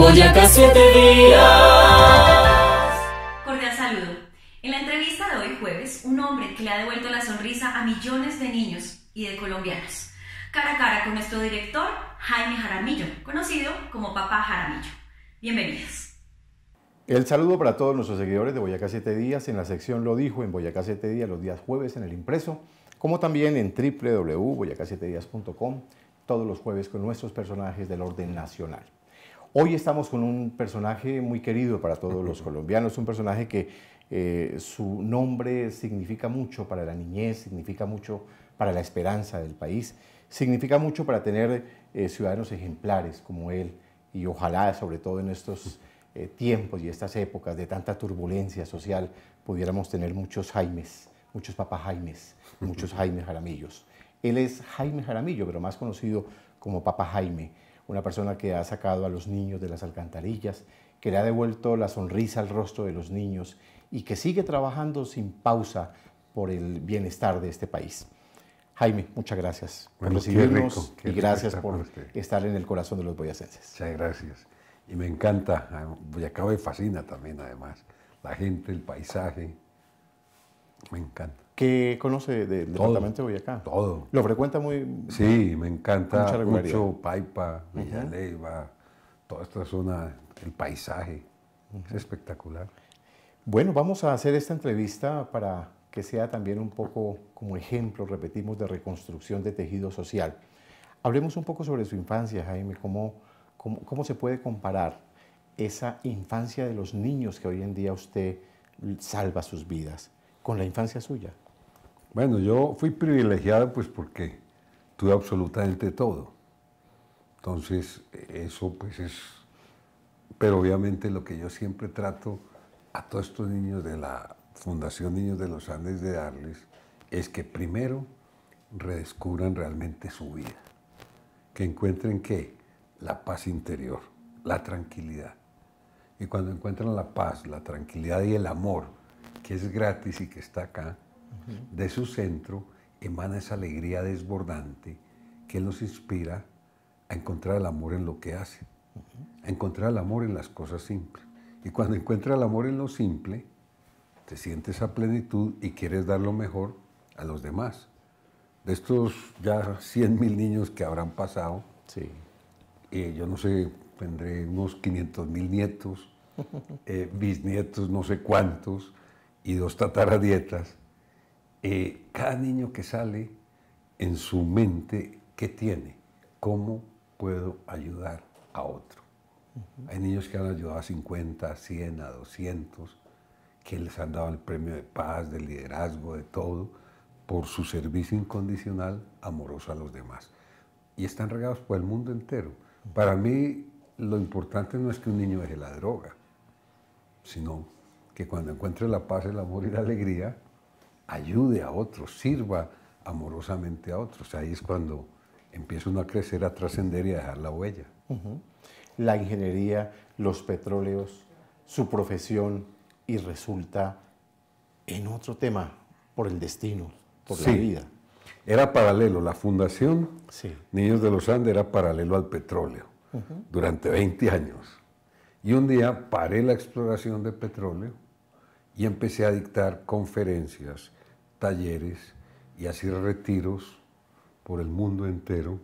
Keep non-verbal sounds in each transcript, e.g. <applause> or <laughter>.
Boyacá Siete Días. Cordial saludo. En la entrevista de hoy jueves, un hombre que le ha devuelto la sonrisa a millones de niños y de colombianos. Cara a cara con nuestro director, Jaime Jaramillo, conocido como Papá Jaramillo. Bienvenidos. El saludo para todos nuestros seguidores de Boyacá Siete Días en la sección Lo Dijo en Boyacá Siete Días los días jueves en el impreso, como también en wwwboyacá todos los jueves con nuestros personajes del orden nacional. Hoy estamos con un personaje muy querido para todos los colombianos, un personaje que eh, su nombre significa mucho para la niñez, significa mucho para la esperanza del país, significa mucho para tener eh, ciudadanos ejemplares como él y ojalá, sobre todo en estos eh, tiempos y estas épocas de tanta turbulencia social, pudiéramos tener muchos Jaimes, muchos Papa Jaimes, muchos <laughs> Jaime Jaramillos. Él es Jaime Jaramillo, pero más conocido como Papá Jaime una persona que ha sacado a los niños de las alcantarillas, que le ha devuelto la sonrisa al rostro de los niños y que sigue trabajando sin pausa por el bienestar de este país. Jaime, muchas gracias por recibirnos y gracias por estar en el corazón de los boyacenses. Muchas gracias. Y me encanta, ah, Boyacá me fascina también además, la gente, el paisaje, me encanta. ¿Qué conoce del de departamento de Boyacá? Todo. ¿Lo frecuenta muy...? Sí, me encanta mucho Paipa, Villaleiva, toda esta zona, el paisaje. Es espectacular. Bueno, vamos a hacer esta entrevista para que sea también un poco como ejemplo, repetimos, de reconstrucción de tejido social. Hablemos un poco sobre su infancia, Jaime, cómo, cómo se puede comparar esa infancia de los niños que hoy en día usted salva sus vidas con la infancia suya. Bueno, yo fui privilegiado pues porque tuve absolutamente todo. Entonces, eso pues es... Pero obviamente lo que yo siempre trato a todos estos niños de la Fundación Niños de los Andes de darles es que primero redescubran realmente su vida, que encuentren qué? La paz interior, la tranquilidad. Y cuando encuentran la paz, la tranquilidad y el amor, que es gratis y que está acá, de su centro emana esa alegría desbordante que nos inspira a encontrar el amor en lo que hace, a encontrar el amor en las cosas simples. Y cuando encuentra el amor en lo simple, te sientes a plenitud y quieres dar lo mejor a los demás. De estos ya 100 mil niños que habrán pasado, eh, yo no sé, tendré unos 500 mil nietos, <laughs> eh, bisnietos no sé cuántos y dos tataradietas. Eh, cada niño que sale en su mente, ¿qué tiene? ¿Cómo puedo ayudar a otro? Hay niños que han ayudado a 50, a 100, a 200, que les han dado el premio de paz, de liderazgo, de todo, por su servicio incondicional, amoroso a los demás. Y están regados por el mundo entero. Para mí, lo importante no es que un niño deje la droga, sino que cuando encuentre la paz, el amor y la alegría, ayude a otros, sirva amorosamente a otros. Ahí es cuando empieza uno a crecer, a trascender y a dejar la huella. La ingeniería, los petróleos, su profesión y resulta en otro tema, por el destino, por su la vida. Era paralelo, la fundación Niños de los Andes era paralelo al petróleo durante 20 años. Y un día paré la exploración de petróleo y empecé a dictar conferencias talleres y hacer retiros por el mundo entero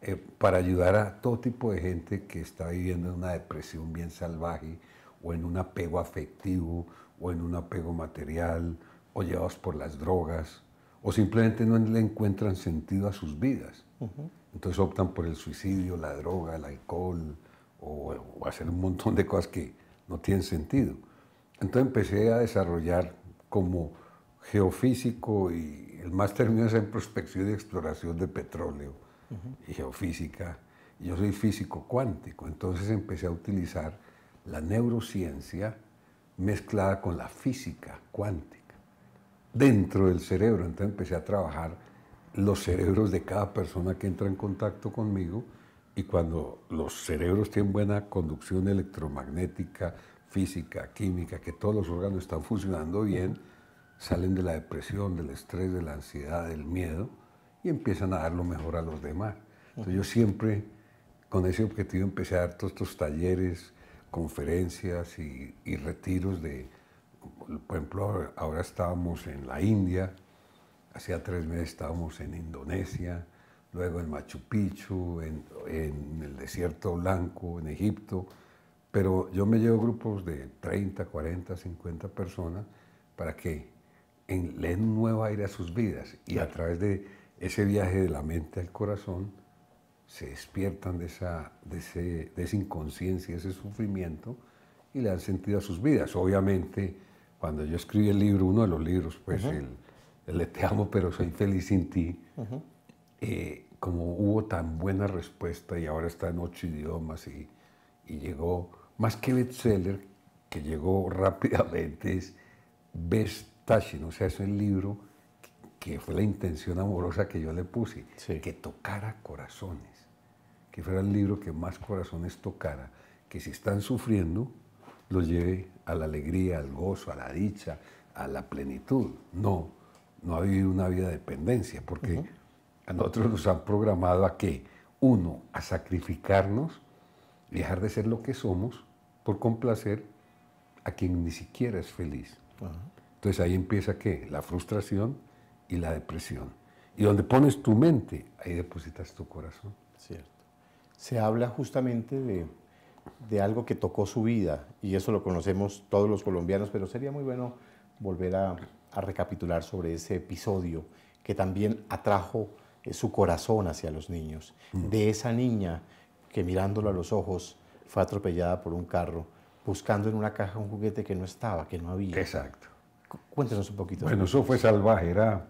eh, para ayudar a todo tipo de gente que está viviendo en una depresión bien salvaje o en un apego afectivo o en un apego material o llevados por las drogas o simplemente no le encuentran sentido a sus vidas. Entonces optan por el suicidio, la droga, el alcohol o hacer un montón de cosas que no tienen sentido. Entonces empecé a desarrollar como geofísico y el máster mío es en prospección y exploración de petróleo y geofísica. yo soy físico cuántico, entonces empecé a utilizar la neurociencia mezclada con la física cuántica dentro del cerebro. Entonces empecé a trabajar los cerebros de cada persona que entra en contacto conmigo y cuando los cerebros tienen buena conducción electromagnética, física, química, que todos los órganos están funcionando bien, salen de la depresión, del estrés, de la ansiedad, del miedo y empiezan a dar lo mejor a los demás. Entonces yo siempre con ese objetivo empecé a dar todos estos talleres, conferencias y, retiros de, por ejemplo, ahora estábamos en la India, hacía tres meses estábamos en Indonesia, luego en Machu Picchu, en, en, el desierto blanco, en Egipto, pero yo me llevo grupos de 30, 40, 50 personas para que en, le un nuevo aire a sus vidas y a través de ese viaje de la mente al corazón se despiertan de esa, de de esa inconsciencia, ese sufrimiento y le dan sentido a sus vidas. Obviamente, cuando yo escribí el libro, uno de los libros, pues el, el, Te amo pero soy <laughs> feliz sin ti, eh, como hubo tan buena respuesta y ahora está en ocho idiomas y, y llegó, más que bestseller, que llegó <laughs> rápidamente, es best Tashi, no sea, es el libro que, fue la intención amorosa que yo le puse, que tocara corazones, que fuera el libro que más corazones tocara, que si están sufriendo, lo lleve a la alegría, al gozo, a la dicha, a la plenitud. No, no ha vivido una vida de dependencia, porque a nosotros nos han programado a que, uno, a sacrificarnos, dejar de ser lo que somos, por complacer a quien ni siquiera es feliz. Entonces ahí empieza qué? La frustración y la depresión. Y donde pones tu mente, ahí depositas tu corazón. Cierto. Se habla justamente de, algo que tocó su vida, y eso lo conocemos todos los colombianos, pero sería muy bueno volver a, recapitular sobre ese episodio que también atrajo eh, su corazón hacia los niños, mm. de esa niña que mirándolo a los ojos fue atropellada por un carro, buscando en una caja un juguete que no estaba, que no había. Exacto. Cuéntanos un poquito. Bueno, eso fue salvaje, era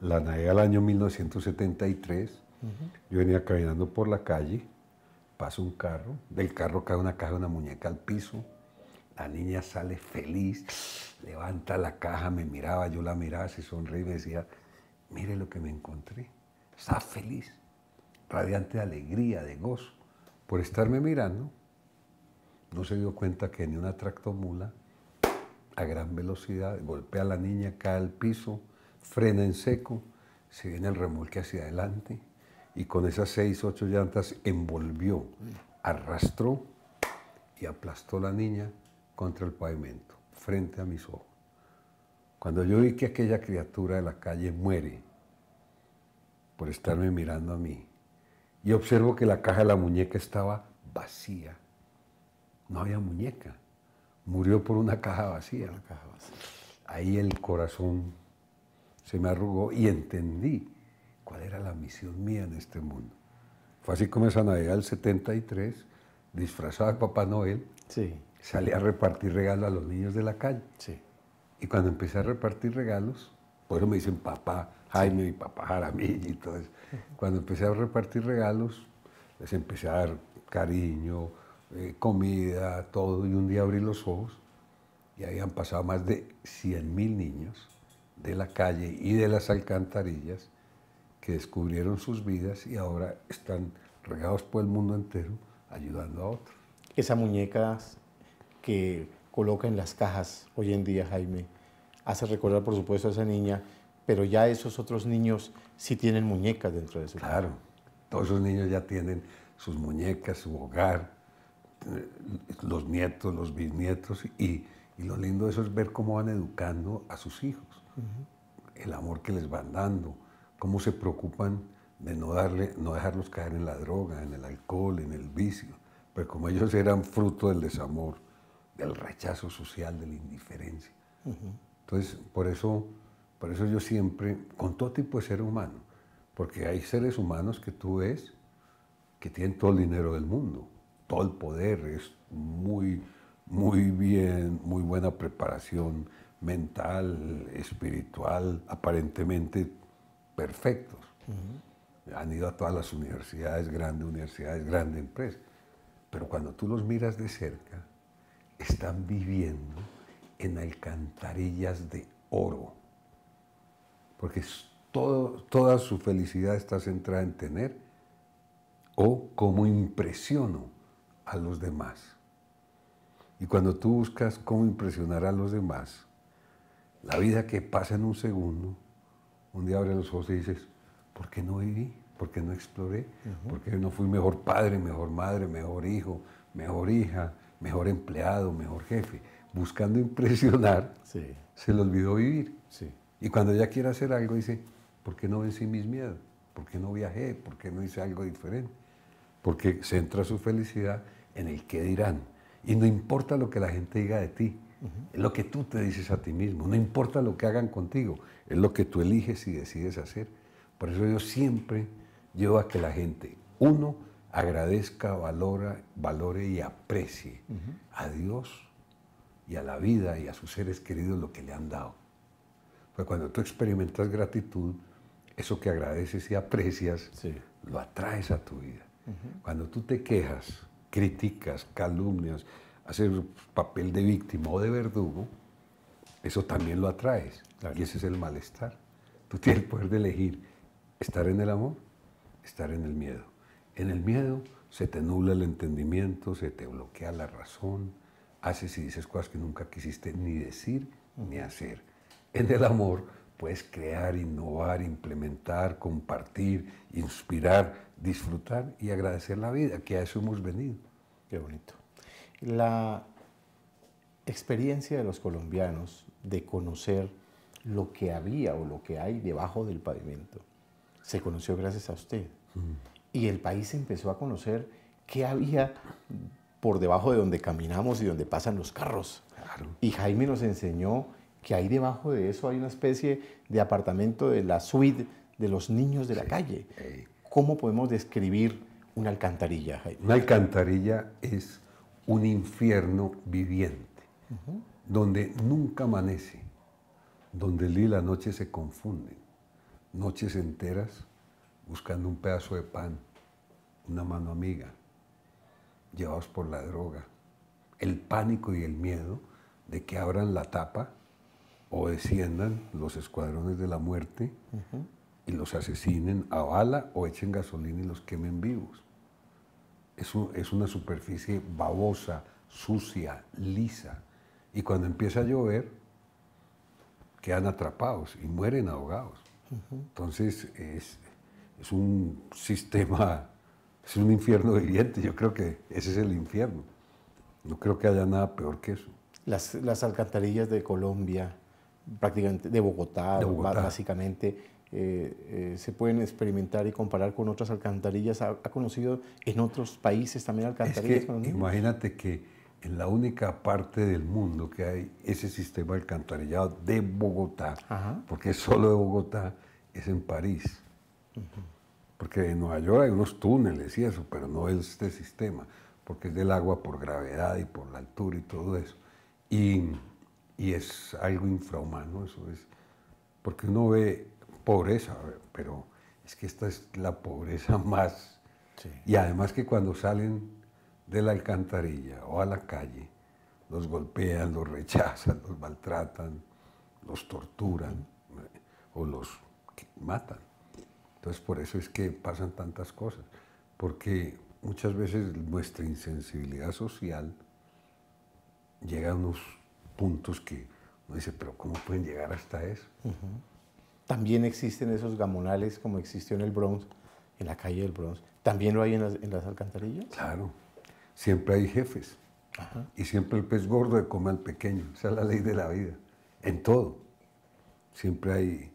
la Navidad del año 1973. Yo venía caminando por la calle, pasa un carro, del carro cae una caja, una muñeca al piso. La niña sale feliz, levanta la caja, me miraba, yo la miraba, se sonríe y me decía, mire lo que me encontré. Está feliz, radiante de alegría, de gozo, por estarme mirando. No se dio cuenta que ni una tractomula a gran velocidad, golpea a la niña, cae al piso, frena en seco, se viene el remolque hacia adelante y con esas seis, ocho llantas envolvió, arrastró y aplastó a la niña contra el pavimento, frente a mis ojos. Cuando yo vi que aquella criatura de la calle muere por estarme mirando a mí, y observo que la caja de la muñeca estaba vacía, no había muñeca murió por una caja vacía. Ahí el corazón se me arrugó y entendí cuál era la misión mía en este mundo. Fue así como esa Navidad del 73, disfrazado de Papá Noel, sí. salí a repartir regalos a los niños de la calle. Y cuando empecé a repartir regalos, por eso me dicen papá Jaime y papá Jaramillo y todo eso. Cuando empecé a repartir regalos, les empecé a dar cariño, eh, comida, todo, y un día abrí los ojos y habían pasado más de mil niños de la calle y de las alcantarillas que descubrieron sus vidas y ahora están regados por el mundo entero ayudando a otros. Esa muñeca que coloca en las cajas hoy en día, Jaime, hace recordar, por supuesto, a esa niña, pero ya esos otros niños sí tienen muñecas dentro de su Claro, todos esos niños ya tienen sus muñecas, su hogar, eh, los nietos, los bisnietos, y, y, lo lindo de eso es ver cómo van educando a sus hijos, el amor que les van dando, cómo se preocupan de no, darle, no dejarlos caer en la droga, en el alcohol, en el vicio, pero como ellos eran fruto del desamor, del rechazo social, de la indiferencia. Entonces, por eso, por eso yo siempre, con todo tipo de ser humano, porque hay seres humanos que tú ves que tienen todo el dinero del mundo, todo el poder, es muy, muy bien, muy buena preparación mental, espiritual, aparentemente perfectos. Han ido a todas las universidades, grandes universidades, grandes empresas. Pero cuando tú los miras de cerca, están viviendo en alcantarillas de oro. Porque todo, toda su felicidad está centrada en tener o como impresiono a los demás. Y cuando tú buscas cómo impresionar a los demás, la vida que pasa en un segundo, un día abres los ojos y dices, ¿por qué no viví? ¿Por qué no exploré? ¿Por qué no fui mejor padre, mejor madre, mejor hijo, mejor hija, mejor empleado, mejor jefe? Buscando impresionar, se le olvidó vivir. Y cuando ya quiere hacer algo, dice, ¿por qué no vencí mis miedos? ¿Por qué no viajé? ¿Por qué no hice algo diferente? porque centra su felicidad en el que dirán. Y no importa lo que la gente diga de ti, es lo que tú te dices a ti mismo, no importa lo que hagan contigo, es lo que tú eliges y decides hacer. Por eso yo siempre llevo a que la gente, uno, agradezca, valora, valore y aprecie a Dios y a la vida y a sus seres queridos lo que le han dado. Pues cuando tú experimentas gratitud, eso que agradeces y aprecias, lo atraes a tu vida. Cuando tú te quejas, criticas, calumnias, haces papel de víctima o de verdugo, eso también lo atraes. Y ese es el malestar. Tú tienes el poder de elegir estar en el amor, estar en el miedo. En el miedo se te nubla el entendimiento, se te bloquea la razón, haces y dices cosas que nunca quisiste ni decir ni hacer. En el amor es crear, innovar, implementar, compartir, inspirar, disfrutar y agradecer la vida, que a eso hemos venido. Qué bonito. La experiencia de los colombianos de conocer lo que había o lo que hay debajo del pavimento se conoció gracias a usted. Mm. Y el país empezó a conocer qué había por debajo de donde caminamos y donde pasan los carros. Y Jaime nos enseñó que ahí debajo de eso hay una especie de apartamento de la suite de los niños de la calle. ¿Cómo podemos describir una alcantarilla? Una alcantarilla es un infierno viviente, donde nunca amanece, donde el día y la noche se confunden, noches enteras buscando un pedazo de pan, una mano amiga, llevados por la droga, el pánico y el miedo de que abran la tapa o desciendan los escuadrones de la muerte y los asesinen a bala o echen gasolina y los quemen vivos. Es, es una superficie babosa, sucia, lisa. Y cuando empieza a llover, quedan atrapados y mueren ahogados. Entonces es, un sistema, es un infierno viviente. Yo creo que ese es el infierno. No creo que haya nada peor que eso. Las, las alcantarillas de Colombia, prácticamente de Bogotá, básicamente. Eh, eh, se pueden experimentar y comparar con otras alcantarillas. ¿Ha, conocido en otros países también alcantarillas? imagínate que en la única parte del mundo que hay ese sistema alcantarillado de Bogotá, porque solo de Bogotá, es en París. Porque en Nueva York hay unos túneles y eso, pero no es este sistema, porque es del agua por gravedad y por la altura y todo eso. Y y es algo infrahumano, eso es, porque uno ve pobreza, pero es que esta es la pobreza <laughs> más... Y además que cuando salen de la alcantarilla o a la calle, los golpean, los rechazan, los maltratan, los torturan o los matan. Entonces por eso es que pasan tantas cosas, porque muchas veces nuestra insensibilidad social llega a unos puntos que uno dice, pero ¿cómo pueden llegar hasta eso? También existen esos gamonales como existió en el Bronx, en la calle del Bronx. ¿También lo hay en las, alcantarillas? Claro, siempre hay jefes. Y siempre el pez gordo de come al pequeño. Esa es la ley de la vida, en todo. Siempre hay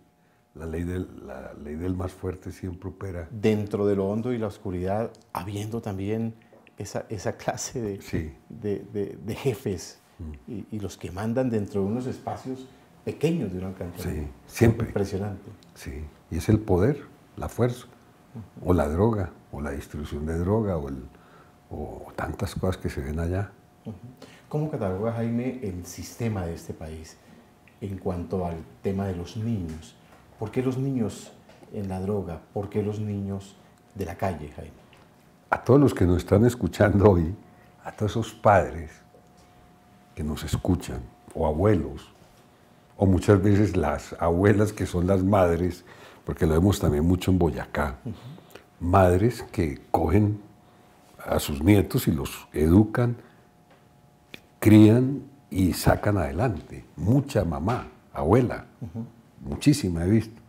la ley, del, la ley del más fuerte, siempre opera. Dentro de lo hondo y la oscuridad, habiendo también esa, clase de, de, de jefes y, los que mandan dentro de unos espacios pequeños de una cantidad. Sí, siempre. Impresionante. Sí, y es el poder, la fuerza, o la droga, o la distribución de droga, o, o tantas cosas que se ven allá. ¿Cómo cataloga Jaime el sistema de este país en cuanto al tema de los niños? ¿Por qué los niños en la droga? ¿Por qué los niños de la calle, Jaime? A todos los que nos están escuchando hoy, a todos esos padres que nos escuchan, o abuelos, o muchas veces las abuelas que son las madres, porque lo vemos también mucho en Boyacá, madres que cogen a sus nietos y los educan, crían y sacan adelante. Mucha mamá, abuela, muchísima he visto.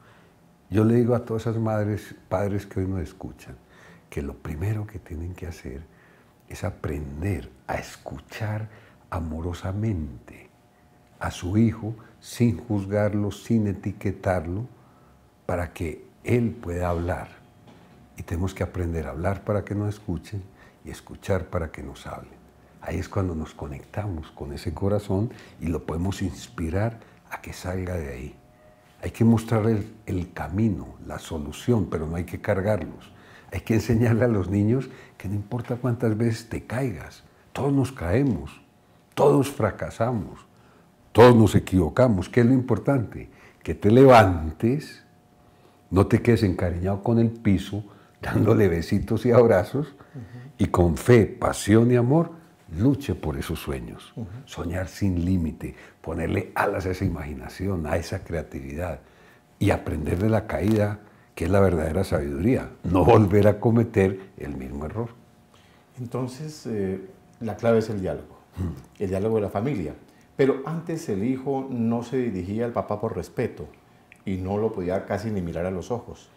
Yo le digo a todas esas madres, padres que hoy nos escuchan, que lo primero que tienen que hacer es aprender a escuchar amorosamente a su hijo sin juzgarlo, sin etiquetarlo, para que él pueda hablar. Y tenemos que aprender a hablar para que nos escuchen y escuchar para que nos hablen. Ahí es cuando nos conectamos con ese corazón y lo podemos inspirar a que salga de ahí. Hay que mostrarle el, el camino, la solución, pero no hay que cargarlos. Hay que enseñarle a los niños que no importa cuántas veces te caigas, todos nos caemos, todos fracasamos, todos nos equivocamos. ¿Qué es lo importante? Que te levantes, no te quedes encariñado con el piso, <laughs> dándole besitos y abrazos, y con fe, pasión y amor, luche por esos sueños. Soñar sin límite, ponerle alas a esa imaginación, a esa creatividad, y aprender de la caída, que es la verdadera sabiduría, no volver a cometer el mismo error. Entonces, eh, la clave es el diálogo el diálogo de la familia. Pero antes el hijo no se dirigía al papá por respeto y no lo podía casi ni mirar a los ojos.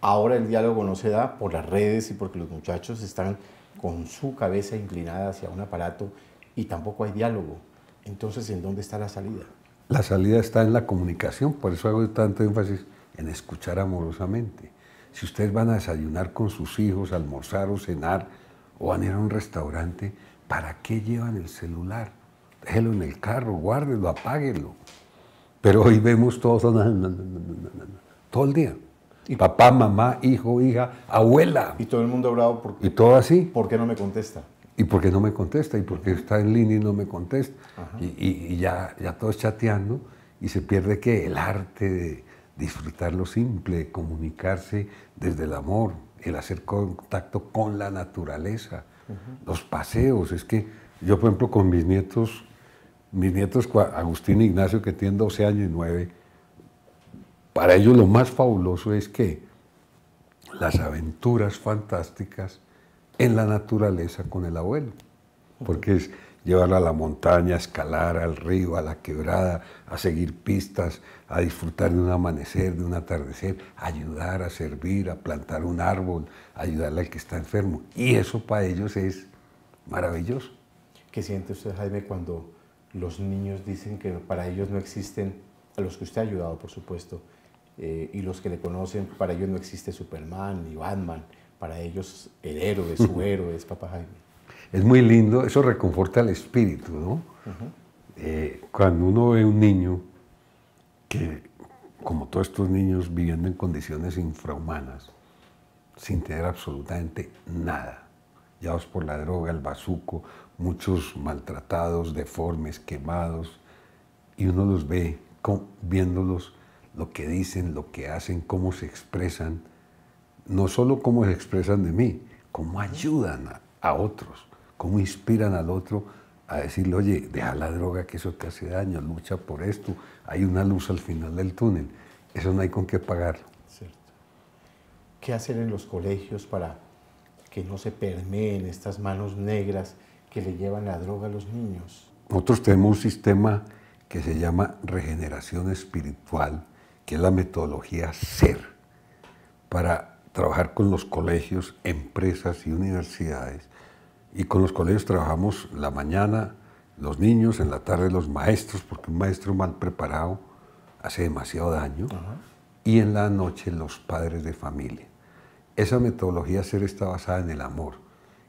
Ahora el diálogo no se da por las redes y porque los muchachos están con su cabeza inclinada hacia un aparato y tampoco hay diálogo. Entonces, ¿en dónde está la salida? La salida está en la comunicación, por eso hago tanto énfasis en escuchar amorosamente. Si ustedes van a desayunar con sus hijos, almorzar o cenar, o van a ir a un restaurante, ¿para qué llevan el celular? Déjelo en el carro, guárdelo, apáguelo. Pero hoy vemos todos, todo el día. Y Papá, mamá, hijo, hija, abuela. Y todo el mundo hablado. porque. Y todo así. ¿Por qué no me contesta? Y porque no me contesta, y porque está en línea y no me contesta. Y, ya, ya todos chateando, y se pierde que el arte de disfrutar lo simple, comunicarse desde el amor, el hacer contacto con la naturaleza los paseos. Es que yo, por ejemplo, con mis nietos, mis nietos Agustín e Ignacio, que tienen 12 años y 9, para ellos lo más fabuloso es que las aventuras fantásticas en la naturaleza con el abuelo. Porque es, llevarla a la montaña, a escalar, al río, a la quebrada, a seguir pistas, a disfrutar de un amanecer, de un atardecer, ayudar, a servir, a plantar un árbol, ayudarle al que está enfermo. Y eso para ellos es maravilloso. ¿Qué siente usted, Jaime, cuando los niños dicen que para ellos no existen, a los que usted ha ayudado, por supuesto, eh, y los que le conocen, para ellos no existe Superman ni Batman, para ellos el héroe, su <laughs> héroe es Papá Jaime? Es muy lindo, eso reconforta el espíritu, ¿no? Eh, cuando uno ve un niño que, como todos estos niños, viviendo en condiciones infrahumanas, sin tener absolutamente nada, llevados por la droga, el bazuco, muchos maltratados, deformes, quemados, y uno los ve viéndolos lo que dicen, lo que hacen, cómo se expresan, no solo cómo se expresan de mí, cómo ayudan a, a otros cómo inspiran al otro a decirle, oye, deja la droga que eso te hace daño, lucha por esto, hay una luz al final del túnel. Eso no hay con qué pagarlo. ¿Qué hacer en los colegios para que no se permeen estas manos negras que le llevan la droga a los niños? Nosotros tenemos un sistema que se llama regeneración espiritual, que es la metodología ser, para trabajar con los colegios, empresas y universidades y con los colegios trabajamos la mañana los niños, en la tarde los maestros, porque un maestro mal preparado hace demasiado daño, y en la noche los padres de familia. Esa metodología ser está basada en el amor,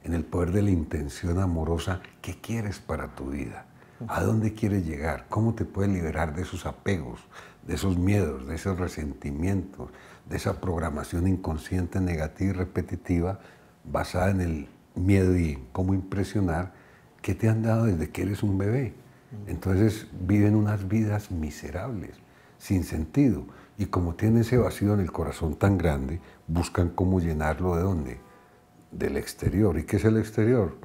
en el poder de la intención amorosa, qué quieres para tu vida, a dónde quieres llegar, cómo te puedes liberar de esos apegos, de esos miedos, de esos resentimientos, de esa programación inconsciente, negativa y repetitiva, basada en el miedo y cómo impresionar que te han dado desde que eres un bebé. Entonces viven unas vidas miserables, sin sentido. Y como tienen ese vacío en el corazón tan grande, buscan cómo llenarlo de dónde? Del exterior. ¿Y qué es el exterior?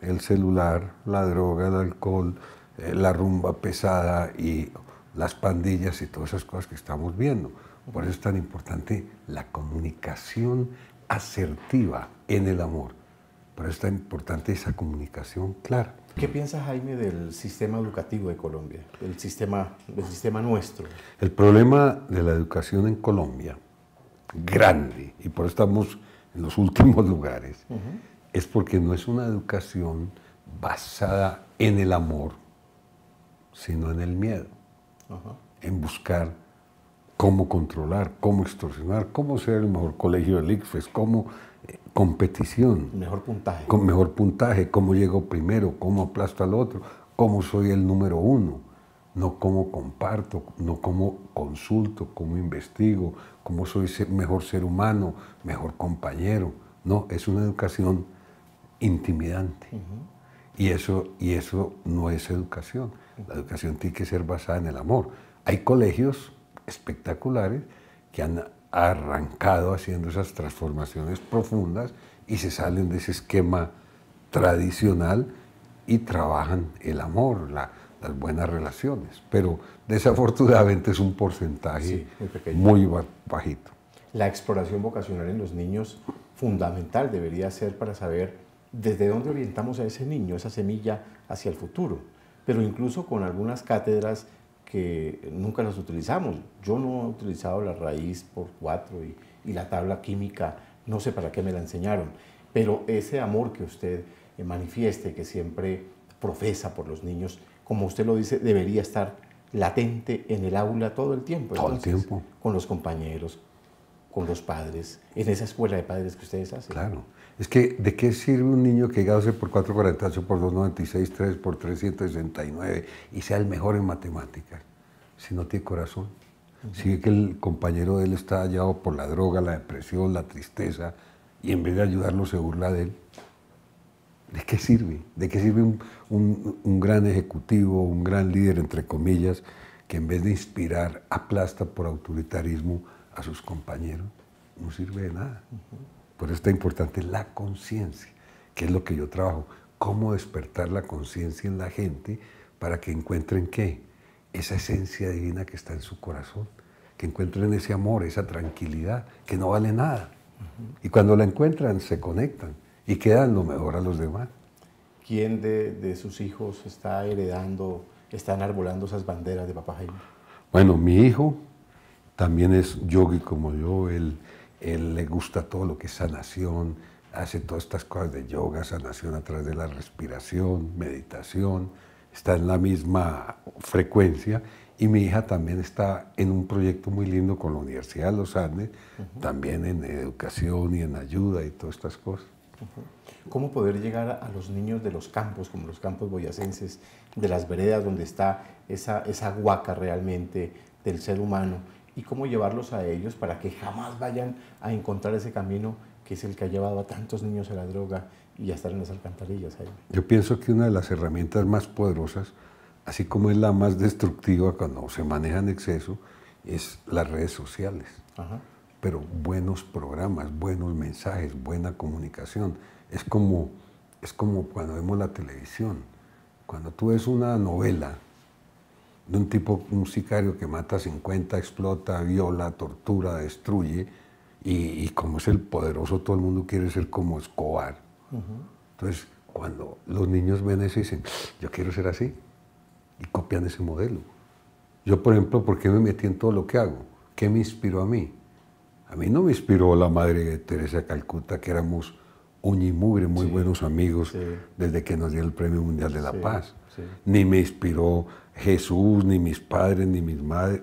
El celular, la droga, el alcohol, eh, la rumba pesada y las pandillas y todas esas cosas que estamos viendo. Por eso es tan importante la comunicación asertiva en el amor. Por eso es tan importante esa comunicación claro. ¿Qué piensas, Jaime, del sistema educativo de Colombia, el sistema, el sistema nuestro? El problema de la educación en Colombia, grande, y por eso estamos en los <laughs> últimos lugares, es porque no es una educación basada en el amor, sino en el miedo, en buscar cómo controlar, cómo extorsionar, cómo ser el mejor colegio del ICFES, cómo competición. Mejor puntaje. Con mejor puntaje, cómo llego primero, cómo aplasto al otro, cómo soy el número uno, no cómo comparto, no cómo consulto, cómo investigo, cómo soy mejor ser humano, mejor compañero. No, es una educación intimidante. y, eso, y eso no es educación. La educación tiene que ser basada en el amor. Hay colegios espectaculares que han arrancado haciendo esas transformaciones profundas y se salen de ese esquema tradicional y trabajan el amor, las buenas relaciones. Pero desafortunadamente es un porcentaje muy, muy bajito. La exploración vocacional en los niños fundamental debería ser para saber desde dónde orientamos a ese niño, esa semilla hacia el futuro. Pero incluso con algunas cátedras que nunca las utilizamos. Yo no he utilizado la raíz por cuatro y, la tabla química, no sé para qué me la enseñaron, pero ese amor que usted eh, manifieste, que siempre profesa por los niños, como usted lo dice, debería estar latente en el aula todo el tiempo. Todo el tiempo. Con los compañeros, con los padres, en esa escuela de padres que ustedes hacen. Claro. Es que, ¿de qué sirve un niño que gase por 4, 48 por 2, 96, 3 por 369 y sea el mejor en matemáticas si no tiene corazón? Si ve que el compañero de él está hallado por la droga, la depresión, la tristeza y en vez de ayudarlo se burla de él. ¿De qué sirve? ¿De qué sirve un, gran ejecutivo, un gran líder, entre comillas, que en vez de inspirar aplasta por autoritarismo a sus compañeros? No sirve de nada. Por eso está importante la conciencia, que es lo que yo trabajo. Cómo despertar la conciencia en la gente para que encuentren qué? Esa esencia divina que está en su corazón, que encuentren ese amor, esa tranquilidad, que no vale nada. Y cuando la encuentran, se conectan y quedan lo mejor a los demás. ¿Quién de, sus hijos está heredando, están arbolando esas banderas de Papá Jaime? Bueno, mi hijo también es yogi como yo, él él le gusta todo lo que es sanación, hace todas estas cosas de yoga, sanación a través de la respiración, meditación, está en la misma frecuencia y mi hija también está en un proyecto muy lindo con la Universidad de los Andes, también en educación y en ayuda y todas estas cosas. ¿Cómo poder llegar a los niños de los campos, como los campos boyacenses, de las veredas donde está esa, esa huaca realmente del ser humano y cómo llevarlos a ellos para que jamás vayan a encontrar ese camino que es el que ha llevado a tantos niños a la droga y a estar en las alcantarillas. Yo pienso que una de las herramientas más poderosas, así como es la más destructiva cuando se maneja en exceso, es las redes sociales. Pero buenos programas, buenos mensajes, buena comunicación. Es como, es como cuando vemos la televisión. Cuando tú ves una novela, un tipo, musicario que mata 50, explota, viola, tortura, destruye, y, como es el poderoso, todo el mundo quiere ser como Escobar. Entonces, cuando los niños ven eso y dicen, yo quiero ser así, y copian ese modelo. Yo, por ejemplo, ¿por qué me metí en todo lo que hago? ¿Qué me inspiró a mí? A mí no me inspiró la madre de Teresa Calcuta, que éramos un y muy buenos amigos desde que nos dio el Premio Mundial de la Paz. Ni me inspiró Jesús, ni mis padres, ni, mis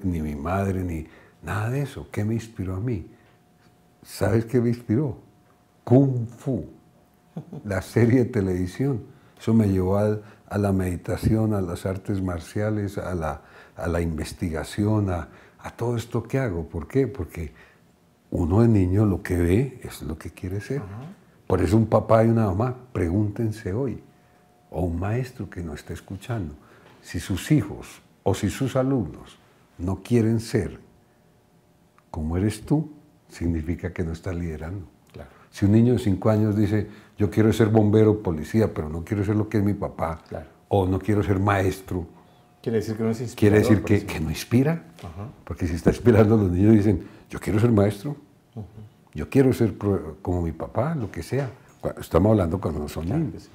ni mi madre, ni nada de eso. ¿Qué me inspiró a mí? ¿Sabes qué me inspiró? Kung Fu, la serie de televisión. Eso me llevó a, la meditación, a las artes marciales, a la, a la investigación, a, todo esto que hago. ¿Por qué? Porque uno de niño lo que ve es lo que quiere ser. Por eso un papá y una mamá, pregúntense hoy, o un maestro que no está escuchando, si sus hijos o si sus alumnos no quieren ser como eres tú, significa que no estás liderando. Si un niño de 5 años dice, yo quiero ser bombero, policía, pero no quiero ser lo que es mi papá, o no quiero ser maestro, quiere decir que no Quiere decir que, no inspira, porque si está inspirando los niños dicen, yo quiero ser maestro, yo quiero ser como mi papá, lo que sea. Estamos hablando cuando son niños.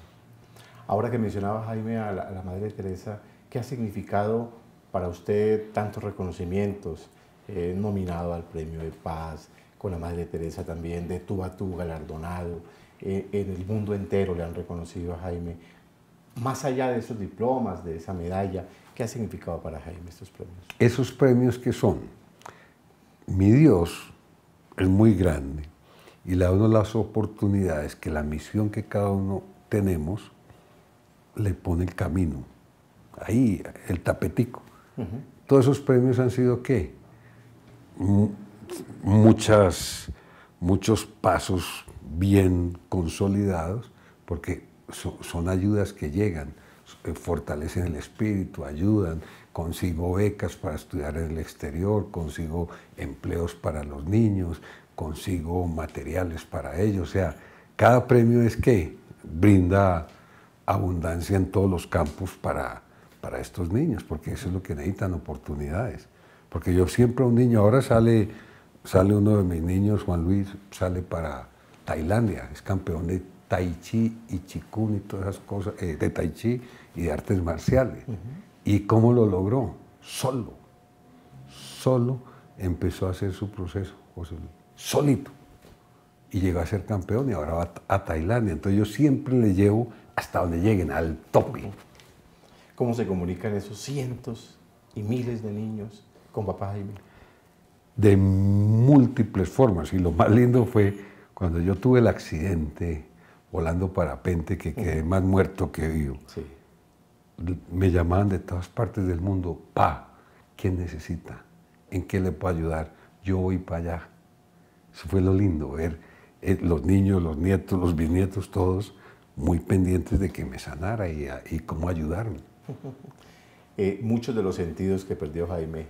Ahora que mencionaba Jaime, a la, a la Madre Teresa, ¿Qué ha significado para usted tantos reconocimientos? nominado al Premio de Paz, con la Madre Teresa también, de tú a tú galardonado, eh, en el mundo entero le han reconocido a Jaime. Más allá de esos diplomas, de esa medalla, ¿qué ha significado para Jaime estos premios? Esos premios que son, mi Dios es muy grande y le da uno las oportunidades que la misión que cada uno tenemos le pone el camino ahí, el tapetico. Todos esos premios han sido qué? muchas, muchos pasos bien consolidados, porque son ayudas que llegan, eh, fortalecen el espíritu, ayudan, consigo becas para estudiar en el exterior, consigo empleos para los niños, consigo materiales para ellos, o sea, cada premio es que brinda abundancia en todos los campos para para estos niños, porque eso es lo que necesitan, oportunidades. Porque yo siempre un niño, ahora sale, sale uno de mis niños, Juan Luis, sale para Tailandia, es campeón de Tai Chi y Chikun y todas esas cosas, eh, de Tai Chi y de artes marciales. ¿Y cómo lo logró? Solo, solo empezó a hacer su proceso, José Luis, solito. Y llegó a ser campeón y ahora va a Tailandia. Entonces yo siempre le llevo hasta donde lleguen, al tope cómo se comunican esos cientos y miles de niños con papá Jaime. De múltiples formas. Y lo más lindo fue cuando yo tuve el accidente volando para Pente, que quedé más muerto que vivo. Me llamaban de todas partes del mundo, pa, ¿quién necesita? ¿En qué le puedo ayudar? Yo voy para allá. Eso fue lo lindo, ver eh, los niños, los nietos, los bisnietos, todos muy pendientes de que me sanara y cómo ayudarme. <laughs> Eh, muchos de los sentidos que perdió Jaime,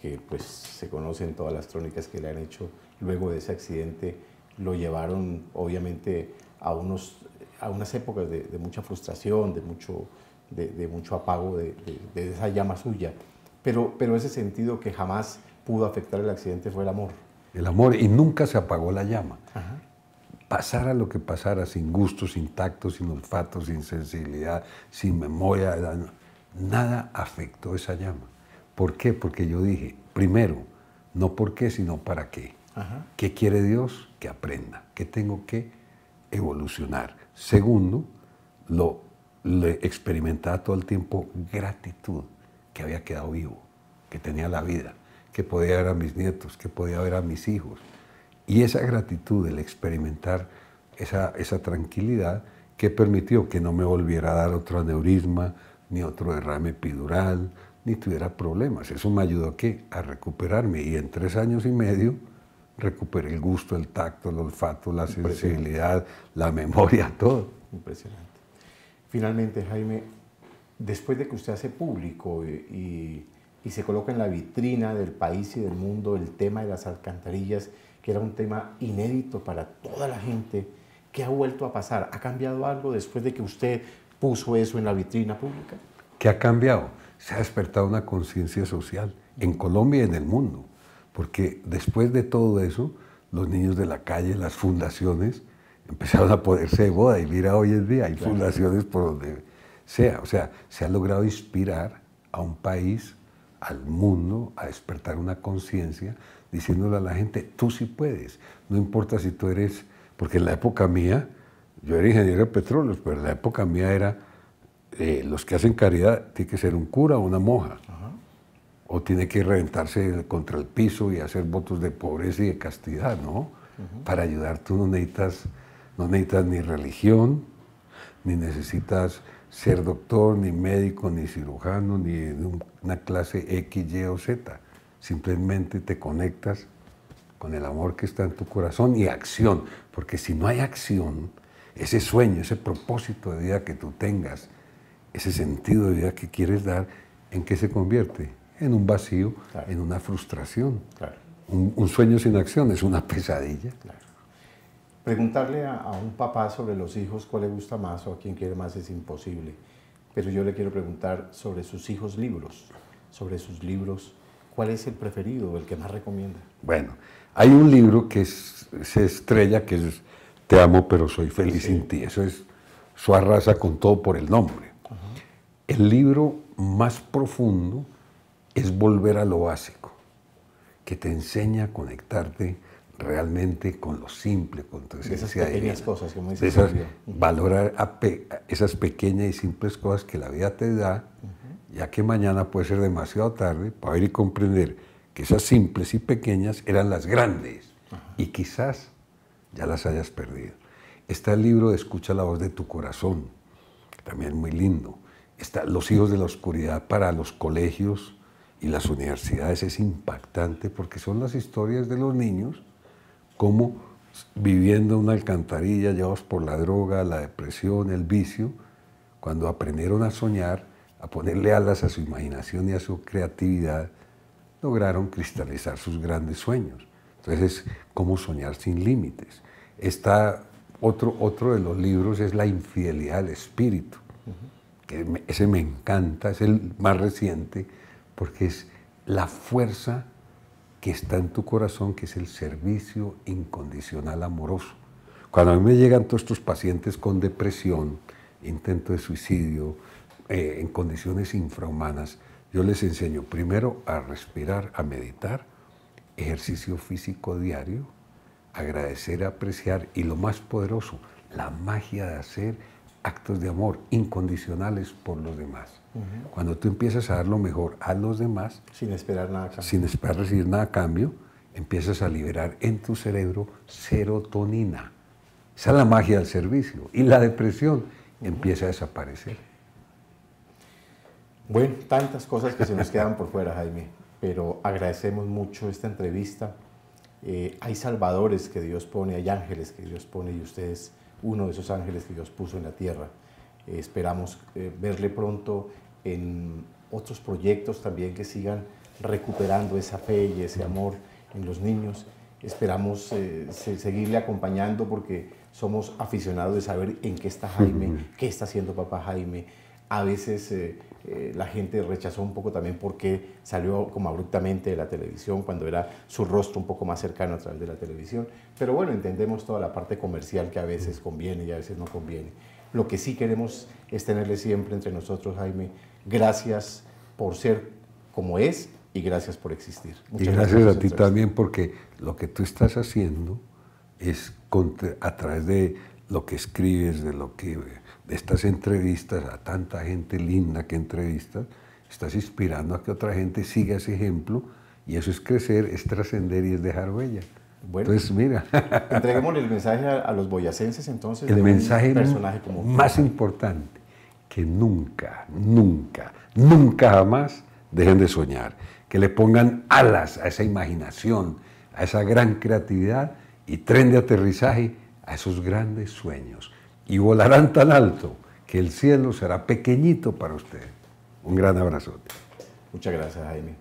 que pues se conocen todas las crónicas que le han hecho luego de ese accidente, lo llevaron obviamente a, unos, a unas épocas de, mucha frustración, de mucho, de, mucho apago de, esa llama suya. Pero, pero ese sentido que jamás pudo afectar el accidente fue el amor. El amor, y nunca se apagó la llama. Ajá pasara lo que pasara, sin gusto, sin tacto, sin olfato, sin sensibilidad, sin memoria, nada afectó esa llama. ¿Por qué? Porque yo dije, primero, no por qué, sino para qué. ¿Qué quiere Dios? Que aprenda, que tengo que evolucionar. Segundo, lo, le experimentaba todo el tiempo gratitud, que había quedado vivo, que tenía la vida, que podía ver a mis nietos, que podía ver a mis hijos, y esa gratitud, el experimentar esa, esa tranquilidad, que permitió que no me volviera a dar otro aneurisma, ni otro derrame epidural, ni tuviera problemas. Eso me ayudó ¿qué? a recuperarme. Y en tres años y medio recuperé el gusto, el tacto, el olfato, la sensibilidad, la memoria, <laughs> todo. Impresionante. Finalmente, Jaime, después de que usted hace público y, y se coloca en la vitrina del país y del mundo el tema de las alcantarillas, que era un tema inédito para toda la gente. ¿Qué ha vuelto a pasar? ¿Ha cambiado algo después de que usted puso eso en la vitrina pública? ¿Qué ha cambiado? Se ha despertado una conciencia social en Colombia y en el mundo, porque después de todo eso, los niños de la calle, las fundaciones, empezaron a poderse de boda y mira, hoy en día hay fundaciones por donde sea. O sea, se ha logrado inspirar a un país, al mundo, a despertar una conciencia diciéndole a la gente, tú sí puedes, no importa si tú eres, porque en la época mía, yo era ingeniero de petróleo, pero en la época mía era, eh, los que hacen caridad, tiene que ser un cura o una moja, o tiene que reventarse contra el piso y hacer votos de pobreza y de castidad, ¿no? Para ayudar tú no necesitas, no necesitas ni religión, ni necesitas ser doctor, ni médico, ni cirujano, ni una clase X, Y o Z simplemente te conectas con el amor que está en tu corazón y acción, porque si no hay acción, ese sueño, ese propósito de vida que tú tengas, ese sentido de vida que quieres dar, ¿en qué se convierte? En un vacío, en una frustración. Un, sueño sin acción es una pesadilla. Preguntarle a, a, un papá sobre los hijos cuál le gusta más o a quién quiere más es imposible, pero yo le quiero preguntar sobre sus hijos libros, sobre sus libros ¿Cuál es el preferido, el que más recomienda? Bueno, hay un libro que se estrella, que es Te amo, pero soy feliz sin ti. Eso es su arrasa con todo por el nombre. El libro más profundo es Volver a lo básico, que te enseña a conectarte realmente con lo simple, con tu esencia esas pequeñas cosas, como me Valorar a esas pequeñas y simples cosas que la vida te da ya que mañana puede ser demasiado tarde para ir y comprender que esas simples y pequeñas eran las grandes y quizás ya las hayas perdido. Está el libro de Escucha la voz de tu corazón, también muy lindo. Está Los hijos de la oscuridad para los colegios y las universidades es impactante porque son las historias de los niños como viviendo una alcantarilla llevados por la droga, la depresión, el vicio, cuando aprendieron a soñar a ponerle alas a su imaginación y a su creatividad, lograron cristalizar sus grandes sueños. Entonces, como soñar sin límites. Está otro, otro de los libros es La infidelidad al espíritu, que ese me encanta, es el más reciente, porque es la fuerza que está en tu corazón, que es el servicio incondicional amoroso. Cuando a mí me llegan todos estos pacientes con depresión, intento de suicidio, eh, en condiciones infrahumanas, yo les enseño primero a respirar, a meditar, ejercicio físico diario, agradecer, apreciar y lo más poderoso, la magia de hacer actos de amor incondicionales por los demás. Cuando tú empiezas a dar lo mejor a los demás, sin esperar nada a cambio. sin esperar recibir nada a cambio, empiezas a liberar en tu cerebro serotonina. Esa es la magia del servicio y la depresión empieza a desaparecer. Bueno, tantas cosas que se nos quedan por fuera, Jaime, pero agradecemos mucho esta entrevista. Eh, hay salvadores que Dios pone, hay ángeles que Dios pone y usted es uno de esos ángeles que Dios puso en la tierra. Eh, esperamos eh, verle pronto en otros proyectos también que sigan recuperando esa fe y ese amor en los niños. Esperamos seguirle acompañando porque somos aficionados de saber en qué está Jaime, qué está haciendo papá Jaime. A veces eh, la gente rechazó un poco también porque salió como abruptamente de la televisión cuando era su rostro un poco más cercano a través de la televisión. Pero bueno, entendemos toda la parte comercial que a veces conviene y a veces no conviene. Lo que sí queremos es tenerle siempre entre nosotros, Jaime, gracias por ser como es y gracias por existir. Muchas y gracias, a ti también porque lo que tú estás haciendo es a través de lo que escribes, de lo que de estas entrevistas, a tanta gente linda que entrevistas, estás inspirando a que otra gente siga ese ejemplo y eso es crecer, es trascender y es dejar huella. entonces, mira. Entreguemos el mensaje a, los boyacenses entonces. El mensaje como más importante, que nunca, nunca, nunca jamás dejen de soñar, que le pongan alas a esa imaginación, a esa gran creatividad y tren de aterrizaje a esos grandes sueños y volarán tan alto que el cielo será pequeñito para usted. Un gran abrazote. Muchas gracias, Jaime.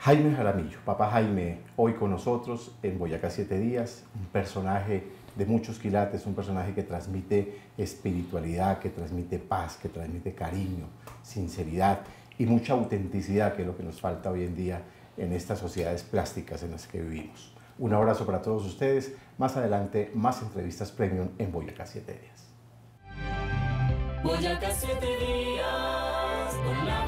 Jaime Jaramillo, papá Jaime, hoy con nosotros en Boyacá Siete Días, un personaje de muchos quilates, un personaje que transmite espiritualidad, que transmite paz, que transmite cariño, sinceridad y mucha autenticidad, que es lo que nos falta hoy en día en estas sociedades plásticas en las que vivimos. Un abrazo para todos ustedes más adelante, más entrevistas premium en Boyacá 7 Días. 7 Días.